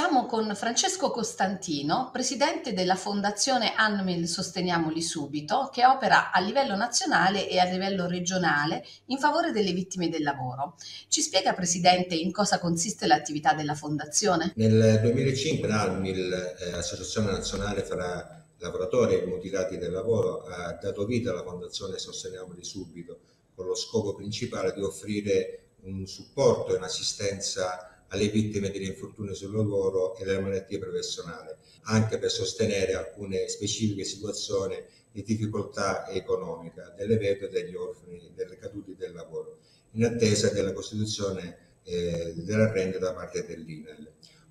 Siamo con Francesco Costantino, presidente della fondazione Anmil Sosteniamoli Subito, che opera a livello nazionale e a livello regionale in favore delle vittime del lavoro. Ci spiega, presidente, in cosa consiste l'attività della fondazione? Nel 2005 Anmil, eh, associazione nazionale fra lavoratori e mutilati del lavoro, ha dato vita alla fondazione Sosteniamoli Subito con lo scopo principale di offrire un supporto e un'assistenza alle vittime dell'infortunio sul lavoro e delle malattie professionali, anche per sostenere alcune specifiche situazioni di difficoltà economica delle vedove, degli orfani, delle cadute del lavoro, in attesa della costituzione eh, della rendita da parte dell'INEL.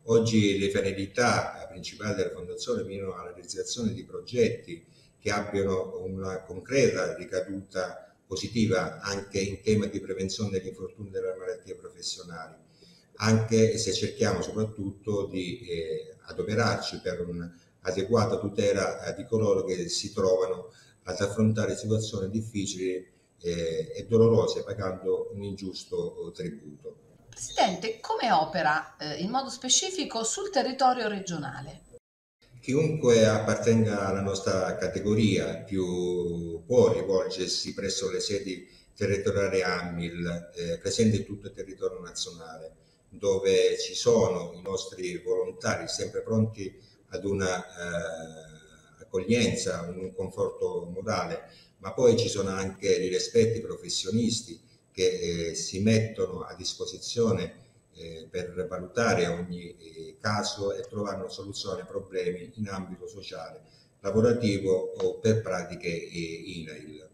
Oggi le finalità principali della Fondazione mirano alla realizzazione di progetti che abbiano una concreta ricaduta positiva anche in tema di prevenzione degli infortuni e delle malattie professionali, anche se cerchiamo soprattutto di eh, adoperarci per un'adeguata tutela eh, di coloro che si trovano ad affrontare situazioni difficili eh, e dolorose pagando un ingiusto eh, tributo. Presidente, come opera eh, in modo specifico sul territorio regionale? Chiunque appartenga alla nostra categoria più può rivolgersi presso le sedi territoriali AMIL, eh, presente in tutto il territorio nazionale dove ci sono i nostri volontari sempre pronti ad una eh, accoglienza, un conforto morale, ma poi ci sono anche gli respetti professionisti che eh, si mettono a disposizione eh, per valutare ogni eh, caso e trovare una soluzione ai problemi in ambito sociale, lavorativo o per pratiche eh, INAIL.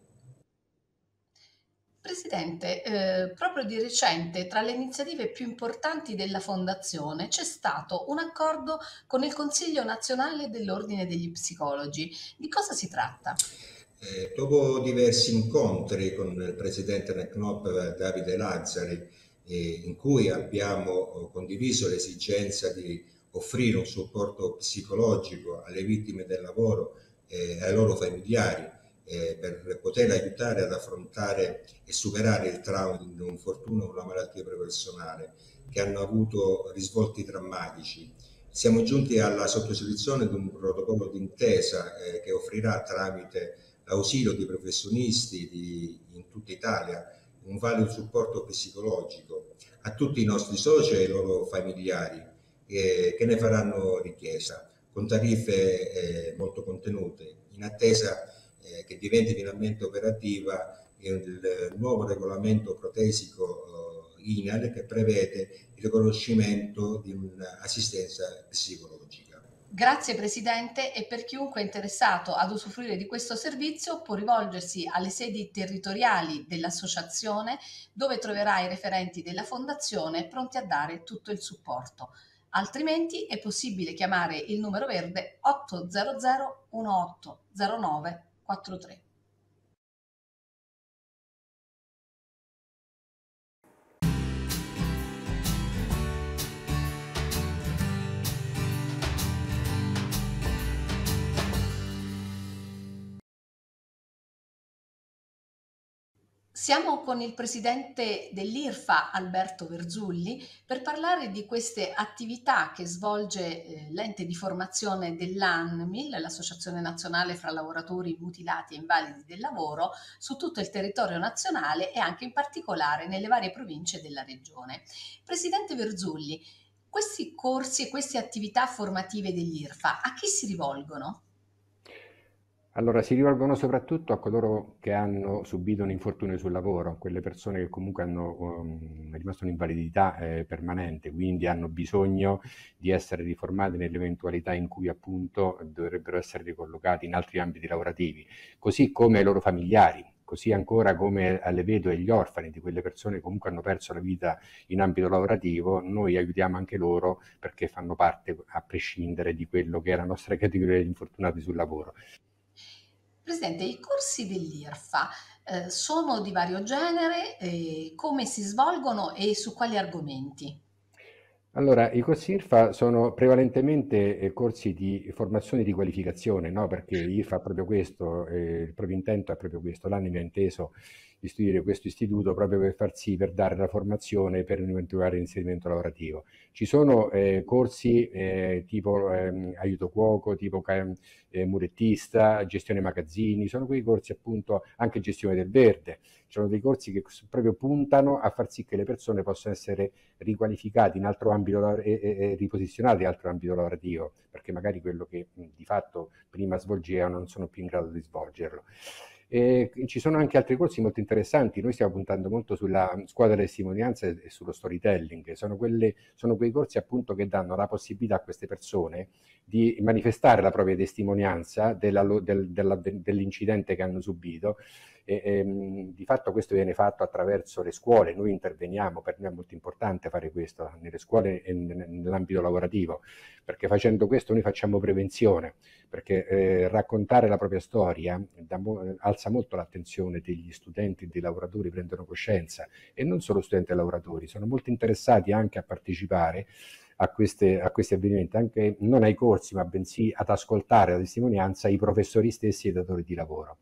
Presidente, eh, proprio di recente tra le iniziative più importanti della Fondazione c'è stato un accordo con il Consiglio nazionale dell'Ordine degli Psicologi. Di cosa si tratta? Eh, dopo diversi incontri con il Presidente del Davide Lazzari, eh, in cui abbiamo oh, condiviso l'esigenza di offrire un supporto psicologico alle vittime del lavoro e eh, ai loro familiari, eh, per poter aiutare ad affrontare e superare il trauma di un infortunio o una malattia professionale che hanno avuto risvolti drammatici. Siamo giunti alla sottoscrizione di un protocollo d'intesa eh, che offrirà tramite l'ausilio di professionisti di, in tutta Italia un valido supporto psicologico a tutti i nostri soci e ai loro familiari eh, che ne faranno richiesta con tariffe eh, molto contenute in attesa eh, che diventi finalmente operativa il nuovo regolamento protesico eh, INAL che prevede il riconoscimento di un'assistenza psicologica. Grazie Presidente e per chiunque è interessato ad usufruire di questo servizio può rivolgersi alle sedi territoriali dell'associazione dove troverà i referenti della Fondazione pronti a dare tutto il supporto. Altrimenti è possibile chiamare il numero verde 800 1809 4-3. Siamo con il presidente dell'IRFA Alberto Verzulli per parlare di queste attività che svolge eh, l'ente di formazione dell'ANMIL, l'Associazione Nazionale fra Lavoratori Mutilati e Invalidi del Lavoro, su tutto il territorio nazionale e anche in particolare nelle varie province della regione. Presidente Verzulli, questi corsi e queste attività formative dell'IRFA a chi si rivolgono? Allora, si rivolgono soprattutto a coloro che hanno subito un infortunio sul lavoro, quelle persone che comunque hanno um, rimasto un'invalidità eh, permanente, quindi hanno bisogno di essere riformate nell'eventualità in cui appunto dovrebbero essere ricollocati in altri ambiti lavorativi, così come ai loro familiari, così ancora come alle vedove e agli orfani di quelle persone che comunque hanno perso la vita in ambito lavorativo, noi aiutiamo anche loro perché fanno parte a prescindere di quello che è la nostra categoria di infortunati sul lavoro. Presidente, i corsi dell'IRFA eh, sono di vario genere, eh, come si svolgono e su quali argomenti? Allora, i corsi IRFA sono prevalentemente eh, corsi di formazione e di qualificazione, no? perché IRFA è proprio questo, eh, il proprio intento è proprio questo, l'anime ha inteso istituire questo istituto proprio per far sì, per dare la formazione per un eventuale inserimento lavorativo. Ci sono eh, corsi eh, tipo eh, aiuto cuoco, tipo eh, murettista, gestione magazzini, sono quei corsi appunto anche gestione del verde, sono dei corsi che proprio puntano a far sì che le persone possano essere riqualificate in altro ambito e, e riposizionate in altro ambito lavorativo, perché magari quello che mh, di fatto prima svolgevano non sono più in grado di svolgerlo. E ci sono anche altri corsi molto interessanti, noi stiamo puntando molto sulla squadra di testimonianza e sullo storytelling, sono, quelle, sono quei corsi appunto che danno la possibilità a queste persone di manifestare la propria testimonianza della, del, della, dell'incidente che hanno subito e, e, ehm, di fatto questo viene fatto attraverso le scuole, noi interveniamo, per noi è molto importante fare questo nelle scuole e nell'ambito lavorativo, perché facendo questo noi facciamo prevenzione, perché eh, raccontare la propria storia da, alza molto l'attenzione degli studenti e dei lavoratori, prendono coscienza e non solo studenti e lavoratori, sono molto interessati anche a partecipare a, queste, a, questi avvenimenti, anche non ai corsi, ma bensì ad ascoltare la testimonianza i professori stessi e i datori di lavoro.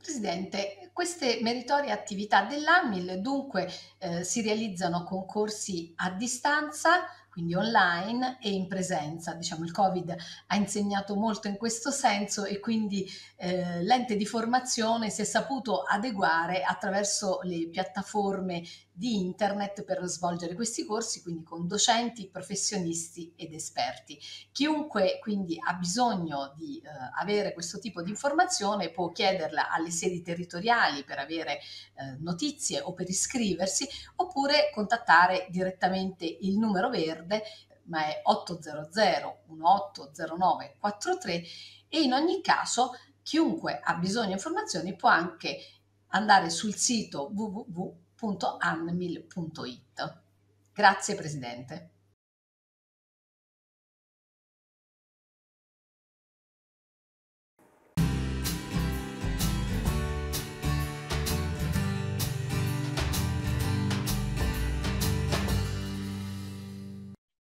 Presidente, queste meritorie attività dell'AMIL dunque eh, si realizzano con corsi a distanza, quindi online e in presenza. Diciamo, il Covid ha insegnato molto in questo senso e quindi eh, l'ente di formazione si è saputo adeguare attraverso le piattaforme di internet per svolgere questi corsi, quindi con docenti, professionisti ed esperti. Chiunque quindi ha bisogno di eh, avere questo tipo di informazione può chiederla alle sedi territoriali per avere eh, notizie o per iscriversi oppure contattare direttamente il numero verde ma è 800 1809 43 e in ogni caso chiunque ha bisogno di informazioni può anche andare sul sito www www.anmil.it. Grazie Presidente.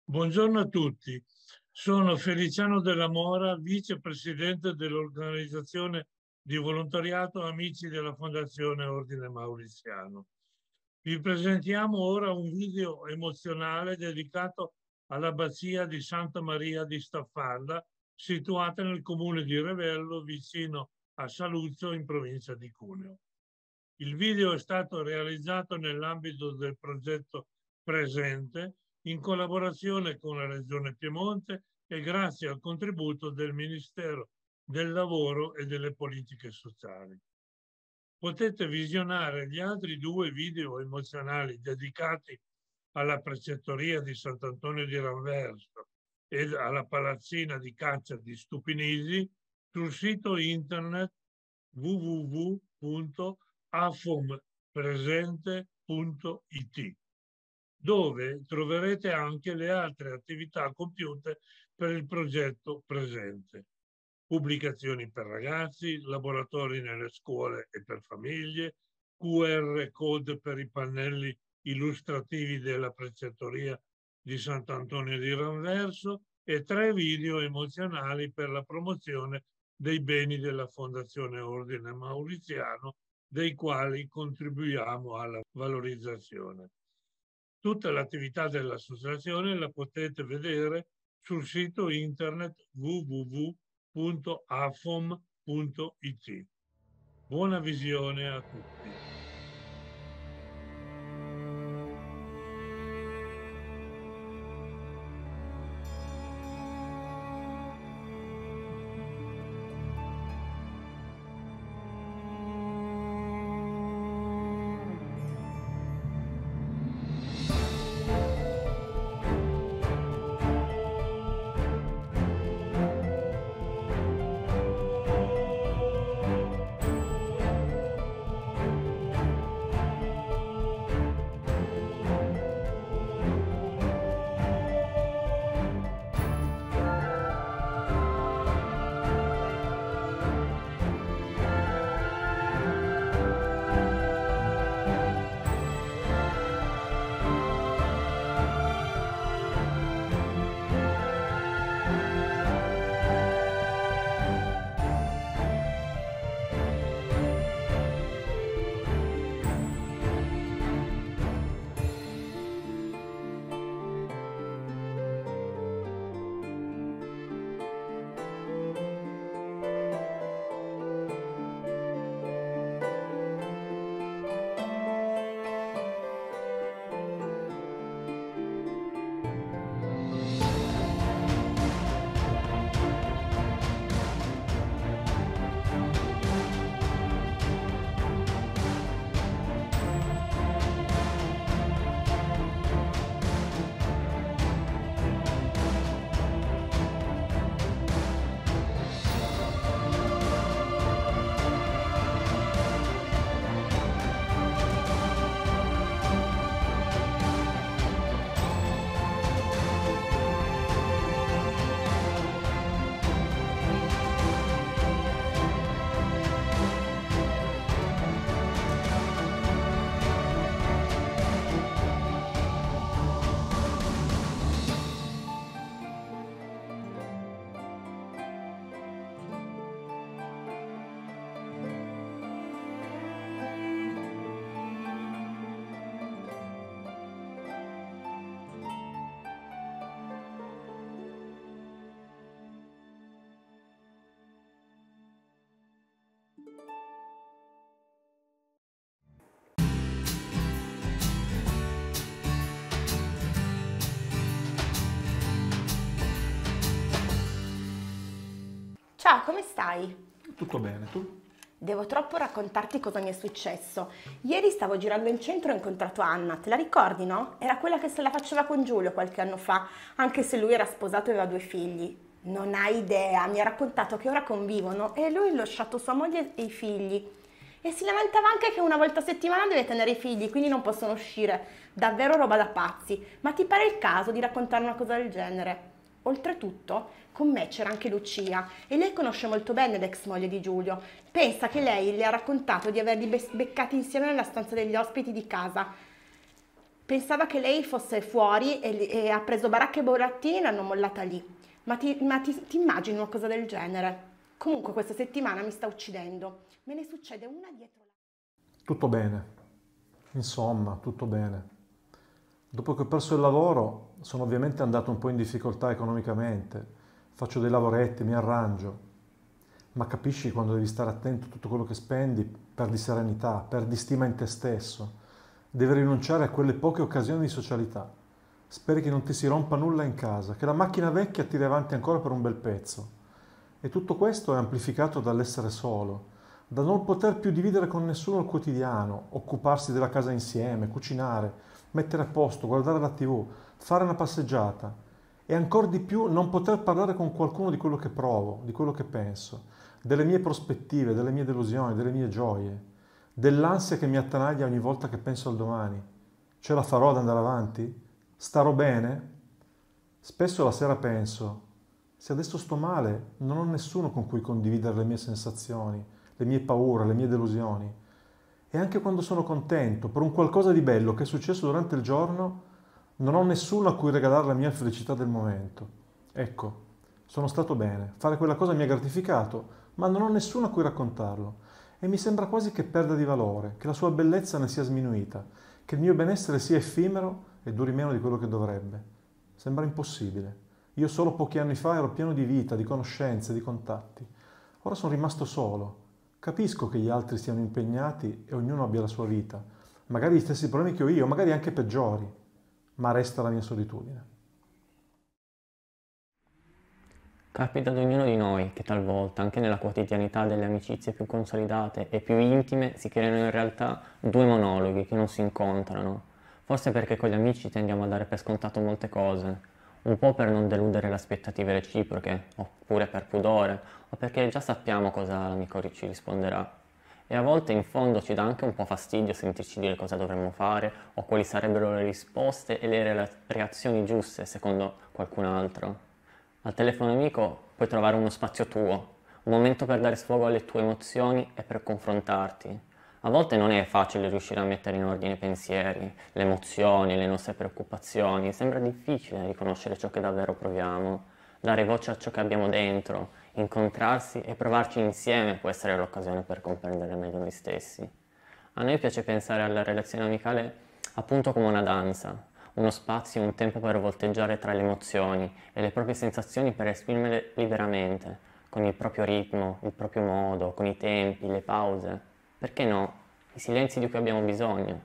Buongiorno a tutti, sono Feliciano della Mora, vicepresidente dell'organizzazione di volontariato Amici della Fondazione Ordine Mauriziano. Vi presentiamo ora un video emozionale dedicato all'abbazia di Santa Maria di Staffarda, situata nel comune di Revello, vicino a Saluzzo, in provincia di Cuneo. Il video è stato realizzato nell'ambito del progetto presente, in collaborazione con la Regione Piemonte e grazie al contributo del Ministero del Lavoro e delle Politiche Sociali potete visionare gli altri due video emozionali dedicati alla precettoria di Sant'Antonio di Ranverso e alla palazzina di caccia di Stupinisi sul sito internet www.afompresente.it dove troverete anche le altre attività compiute per il progetto presente pubblicazioni per ragazzi, laboratori nelle scuole e per famiglie, QR code per i pannelli illustrativi della preccettoria di Sant'Antonio di Ranverso e tre video emozionali per la promozione dei beni della Fondazione Ordine Mauriziano, dei quali contribuiamo alla valorizzazione. Tutta l'attività dell'associazione la potete vedere sul sito internet www www.afom.it. Buona visione a tutti. Ciao, come stai? Tutto bene, tu? Devo troppo raccontarti cosa mi è successo. Ieri stavo girando in centro e ho incontrato Anna, te la ricordi, no? Era quella che se la faceva con Giulio qualche anno fa, anche se lui era sposato e aveva due figli. Non hai idea, mi ha raccontato che ora convivono e lui ha lasciato sua moglie e i figli. E si lamentava anche che una volta a settimana deve tenere i figli, quindi non possono uscire. Davvero roba da pazzi. Ma ti pare il caso di raccontare una cosa del genere? Oltretutto, con me c'era anche Lucia e lei conosce molto bene l'ex moglie di Giulio. Pensa che lei le ha raccontato di averli beccati insieme nella stanza degli ospiti di casa. Pensava che lei fosse fuori e, e ha preso Baracca e burattini e l'hanno mollata lì. Ma, ti, ma ti, ti immagini una cosa del genere? Comunque questa settimana mi sta uccidendo. Me ne succede una dietro l'altra. Tutto bene. Insomma, tutto bene. Dopo che ho perso il lavoro, sono ovviamente andato un po' in difficoltà economicamente, faccio dei lavoretti, mi arrangio, ma capisci quando devi stare attento a tutto quello che spendi, perdi serenità, perdi stima in te stesso, devi rinunciare a quelle poche occasioni di socialità. Speri che non ti si rompa nulla in casa, che la macchina vecchia tiri avanti ancora per un bel pezzo. E tutto questo è amplificato dall'essere solo, da non poter più dividere con nessuno il quotidiano, occuparsi della casa insieme, cucinare, mettere a posto, guardare la tv, fare una passeggiata e ancora di più non poter parlare con qualcuno di quello che provo, di quello che penso, delle mie prospettive, delle mie delusioni, delle mie gioie, dell'ansia che mi attanaglia ogni volta che penso al domani. Ce la farò ad andare avanti? Starò bene? Spesso la sera penso, se adesso sto male, non ho nessuno con cui condividere le mie sensazioni, le mie paure, le mie delusioni e anche quando sono contento per un qualcosa di bello che è successo durante il giorno, non ho nessuno a cui regalare la mia felicità del momento. Ecco, sono stato bene, fare quella cosa mi ha gratificato, ma non ho nessuno a cui raccontarlo. E mi sembra quasi che perda di valore, che la sua bellezza ne sia sminuita, che il mio benessere sia effimero e duri meno di quello che dovrebbe. Sembra impossibile. Io solo pochi anni fa ero pieno di vita, di conoscenze, di contatti. Ora sono rimasto solo Capisco che gli altri siano impegnati e ognuno abbia la sua vita, magari gli stessi problemi che ho io, magari anche peggiori, ma resta la mia solitudine. Capita ad ognuno di noi che talvolta, anche nella quotidianità delle amicizie più consolidate e più intime, si creano in realtà due monologhi che non si incontrano. Forse perché con gli amici tendiamo a dare per scontato molte cose, un po' per non deludere le aspettative reciproche, oppure per pudore, o perché già sappiamo cosa l'amico ci risponderà. E a volte in fondo ci dà anche un po' fastidio sentirci dire cosa dovremmo fare o quali sarebbero le risposte e le re- reazioni giuste secondo qualcun altro. Al telefono amico puoi trovare uno spazio tuo, un momento per dare sfogo alle tue emozioni e per confrontarti, a volte non è facile riuscire a mettere in ordine i pensieri, le emozioni, le nostre preoccupazioni, sembra difficile riconoscere ciò che davvero proviamo, dare voce a ciò che abbiamo dentro, incontrarsi e provarci insieme può essere l'occasione per comprendere meglio noi stessi. A noi piace pensare alla relazione amicale appunto come una danza, uno spazio e un tempo per volteggiare tra le emozioni e le proprie sensazioni per esprimerle liberamente, con il proprio ritmo, il proprio modo, con i tempi, le pause perché no? I silenzi di cui abbiamo bisogno,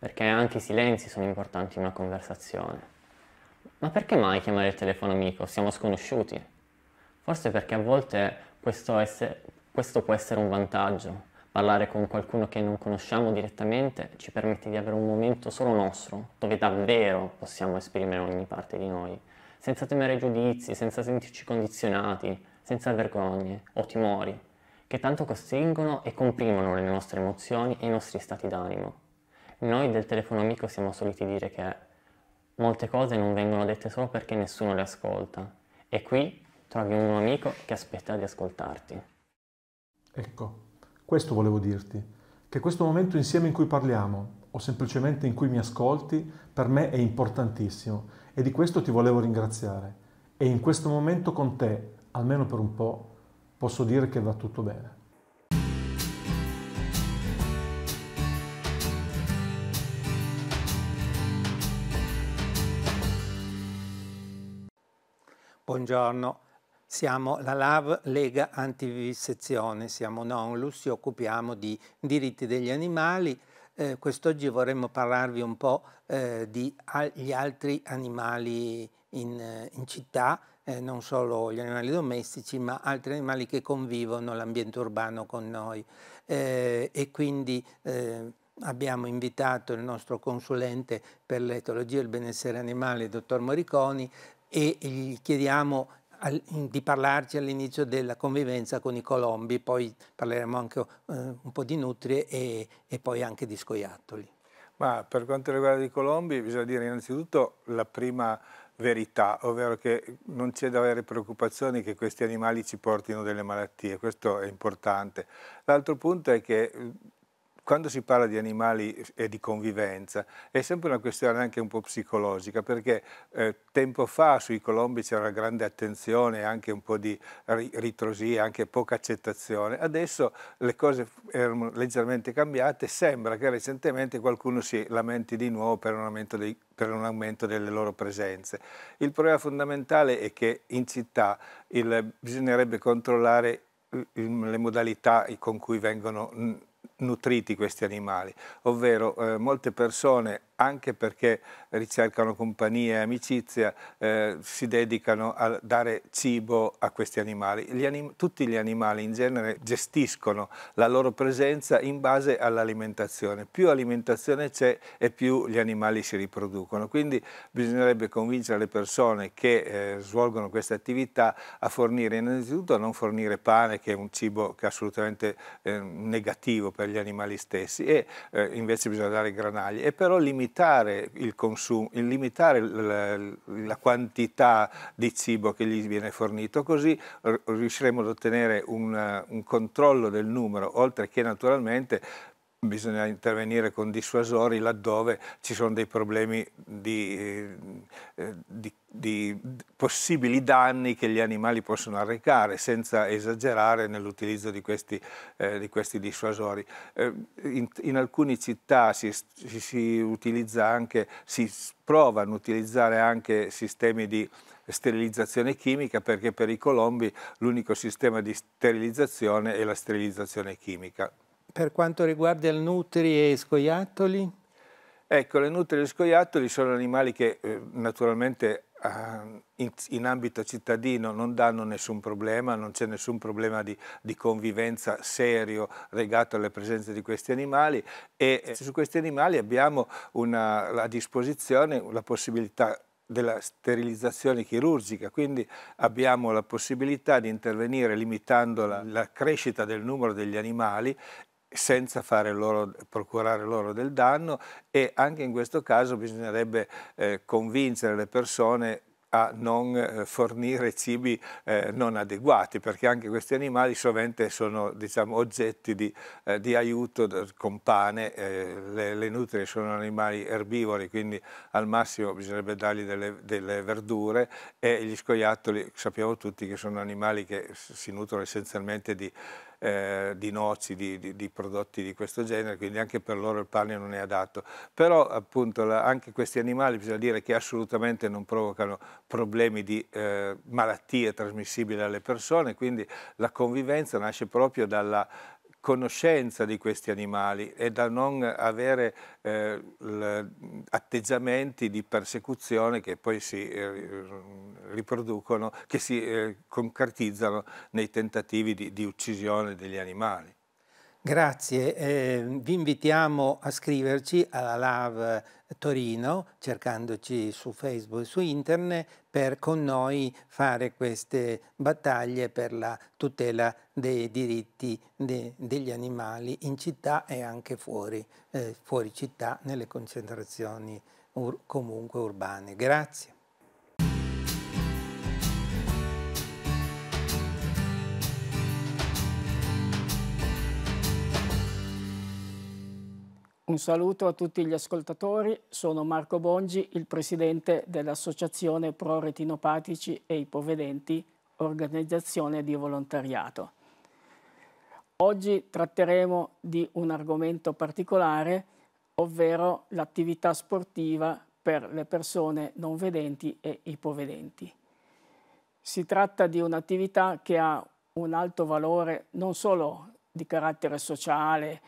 perché anche i silenzi sono importanti in una conversazione. Ma perché mai chiamare il telefono amico? Siamo sconosciuti. Forse perché a volte questo, essere, questo può essere un vantaggio. Parlare con qualcuno che non conosciamo direttamente ci permette di avere un momento solo nostro, dove davvero possiamo esprimere ogni parte di noi, senza temere giudizi, senza sentirci condizionati, senza vergogne o timori che tanto costringono e comprimono le nostre emozioni e i nostri stati d'animo. Noi del telefono amico siamo soliti dire che molte cose non vengono dette solo perché nessuno le ascolta e qui trovi un amico che aspetta di ascoltarti. Ecco, questo volevo dirti, che questo momento insieme in cui parliamo o semplicemente in cui mi ascolti per me è importantissimo e di questo ti volevo ringraziare. E in questo momento con te, almeno per un po', posso dire che va tutto bene. Buongiorno, siamo la LAV Lega Antivivisezione, siamo Nonlus, ci occupiamo di diritti degli animali. Eh, quest'oggi vorremmo parlarvi un po' eh, degli altri animali in, eh, in città eh, non solo gli animali domestici, ma altri animali che convivono l'ambiente urbano con noi. Eh, e quindi eh, abbiamo invitato il nostro consulente per l'etologia e il benessere animale, il dottor Moriconi, e gli chiediamo al, di parlarci all'inizio della convivenza con i colombi, poi parleremo anche eh, un po' di nutrie e, e poi anche di scoiattoli. Ma per quanto riguarda i colombi, bisogna dire innanzitutto la prima verità, ovvero che non c'è da avere preoccupazioni che questi animali ci portino delle malattie, questo è importante. L'altro punto è che quando si parla di animali eh, e di convivenza è sempre una questione anche un po' psicologica perché eh, tempo fa sui colombi c'era grande attenzione anche un po' di ritrosia, anche poca accettazione. Adesso le cose erano leggermente cambiate, sembra che recentemente qualcuno si lamenti di nuovo per un aumento, dei, per un aumento delle loro presenze. Il problema fondamentale è che in città il, bisognerebbe controllare le modalità con cui vengono nutriti questi animali, ovvero eh, molte persone anche perché ricercano compagnia e amicizia, eh, si dedicano a dare cibo a questi animali. Gli anim tutti gli animali in genere gestiscono la loro presenza in base all'alimentazione. Più alimentazione c'è e più gli animali si riproducono. Quindi bisognerebbe convincere le persone che eh, svolgono questa attività a fornire innanzitutto a non fornire pane, che è un cibo che è assolutamente eh, negativo per gli animali stessi, e eh, invece bisogna dare granaglie, e però limitare limitare il consumo, il limitare la, la, quantità di cibo che gli viene fornito, così riusciremo ad ottenere un, un controllo del numero, oltre che naturalmente bisogna intervenire con dissuasori laddove ci sono dei problemi di, eh, di, di, possibili danni che gli animali possono arrecare senza esagerare nell'utilizzo di, eh, di, questi dissuasori. Eh, in, in, alcune città si, si, si, utilizza anche, si provano a utilizzare anche sistemi di sterilizzazione chimica perché per i colombi l'unico sistema di sterilizzazione è la sterilizzazione chimica. Per quanto riguarda il nutri e scoiattoli? Ecco, le nutri e gli scoiattoli sono animali che eh, naturalmente ah, in, ambito cittadino non danno nessun problema, non c'è nessun problema di, di, convivenza serio legato alle presenze di questi animali e eh, su questi animali abbiamo una, a disposizione la possibilità della sterilizzazione chirurgica, quindi abbiamo la possibilità di intervenire limitando la, la, crescita del numero degli animali senza loro, procurare loro del danno e anche in questo caso bisognerebbe eh, convincere le persone a non eh, fornire cibi eh, non adeguati, perché anche questi animali sovente sono diciamo, oggetti di, eh, di, aiuto con pane, eh, le, le, nutrie sono animali erbivori, quindi al massimo bisognerebbe dargli delle, delle, verdure e gli scoiattoli sappiamo tutti che sono animali che si nutrono essenzialmente di eh, di noci, di, di, di, prodotti di questo genere, quindi anche per loro il pane non è adatto. Però appunto la, anche questi animali bisogna dire che assolutamente non provocano problemi di eh, malattie trasmissibili alle persone, quindi la convivenza nasce proprio dalla conoscenza di questi animali e da non avere eh, atteggiamenti di persecuzione che poi si eh, riproducono, che si eh, concretizzano nei tentativi di, di uccisione degli animali. Grazie, eh, vi invitiamo a scriverci alla LAV Torino cercandoci su Facebook e su internet per con noi fare queste battaglie per la tutela dei diritti de, degli animali in città e anche fuori, eh, fuori città, nelle concentrazioni ur, comunque urbane. Grazie. Un saluto a tutti gli ascoltatori, sono Marco Bongi, il presidente dell'Associazione Pro Retinopatici e Ipovedenti, organizzazione di volontariato. Oggi tratteremo di un argomento particolare, ovvero l'attività sportiva per le persone non vedenti e ipovedenti. Si tratta di un'attività che ha un alto valore non solo di carattere sociale,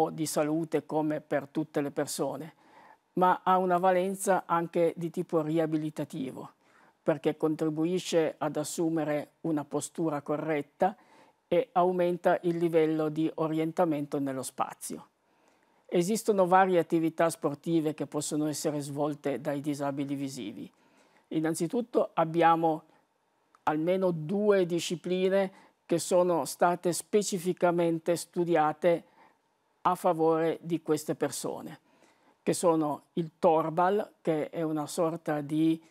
o di salute come per tutte le persone, ma ha una valenza anche di tipo riabilitativo, perché contribuisce ad assumere una postura corretta e aumenta il livello di orientamento nello spazio. Esistono varie attività sportive che possono essere svolte dai disabili visivi. Innanzitutto abbiamo almeno due discipline che sono state specificamente studiate a favore di queste persone, che sono il torbal, che è una sorta di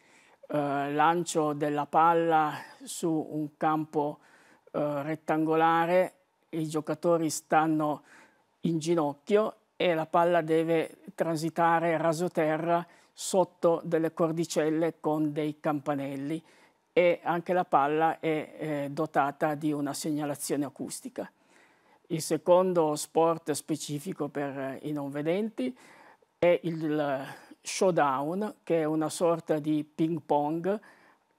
eh, lancio della palla su un campo eh, rettangolare, i giocatori stanno in ginocchio e la palla deve transitare rasoterra sotto delle cordicelle con dei campanelli e anche la palla è eh, dotata di una segnalazione acustica. Il secondo sport specifico per eh, i non vedenti è il eh, showdown, che è una sorta di ping pong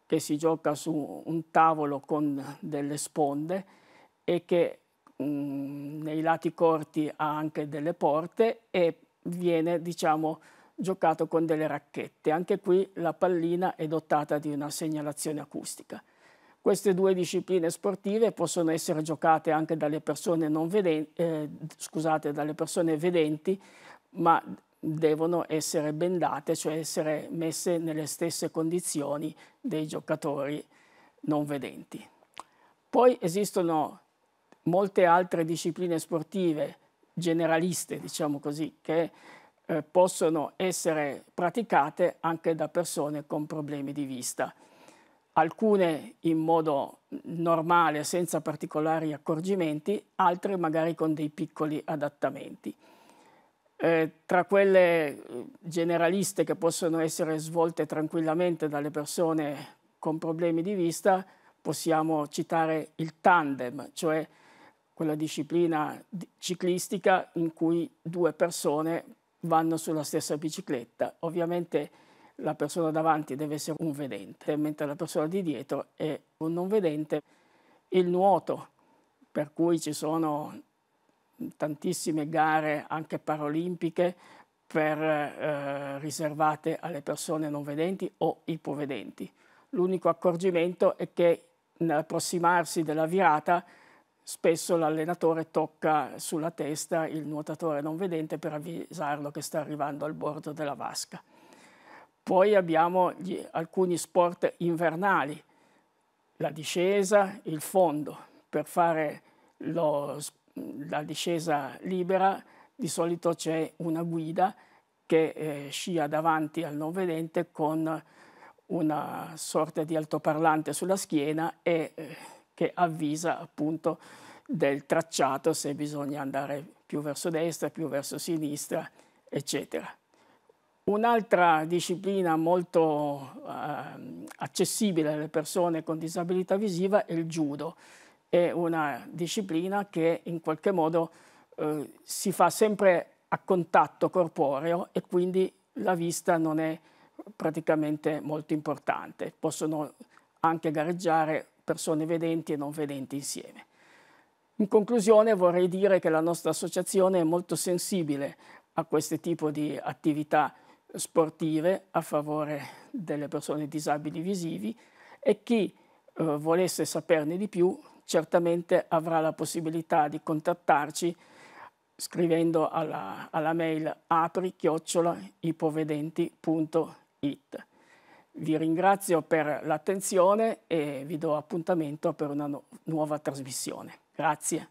che si gioca su un tavolo con delle sponde e che mh, mm, nei lati corti ha anche delle porte e viene, diciamo, giocato con delle racchette. Anche qui la pallina è dotata di una segnalazione acustica. Queste due discipline sportive possono essere giocate anche dalle persone, vedenti, eh, scusate, dalle persone vedenti, ma devono essere bendate, cioè essere messe nelle stesse condizioni dei giocatori non vedenti. Poi esistono molte altre discipline sportive generaliste, diciamo così, che eh, possono essere praticate anche da persone con problemi di vista alcune in modo normale, senza particolari accorgimenti, altre magari con dei piccoli adattamenti. Eh, tra quelle eh, generaliste che possono essere svolte tranquillamente dalle persone con problemi di vista, possiamo citare il tandem, cioè quella disciplina ciclistica in cui due persone vanno sulla stessa bicicletta. Ovviamente la persona davanti deve essere un vedente, mentre la persona di dietro è un non vedente. Il nuoto, per cui ci sono tantissime gare anche paralimpiche per, eh, riservate alle persone non vedenti o ipovedenti. L'unico accorgimento è che nell'approssimarsi della virata spesso l'allenatore tocca sulla testa il nuotatore non vedente per avvisarlo che sta arrivando al bordo della vasca. Poi abbiamo gli, alcuni sport invernali, la discesa, il fondo. Per fare lo, la discesa libera di solito c'è una guida che eh, scia davanti al non vedente con una sorta di altoparlante sulla schiena e eh, che avvisa appunto del tracciato se bisogna andare più verso destra, più verso sinistra, eccetera. Un'altra disciplina molto eh, accessibile alle persone con disabilità visiva è il judo. È una disciplina che in qualche modo eh, si fa sempre a contatto corporeo e quindi la vista non è praticamente molto importante. Possono anche gareggiare persone vedenti e non vedenti insieme. In conclusione vorrei dire che la nostra associazione è molto sensibile a questo tipo di attività sportive a favore delle persone disabili visivi e chi eh, volesse saperne di più certamente avrà la possibilità di contattarci scrivendo alla, alla mail apri-ipovedenti.it. Vi ringrazio per l'attenzione e vi do appuntamento per una nu nuova trasmissione. Grazie.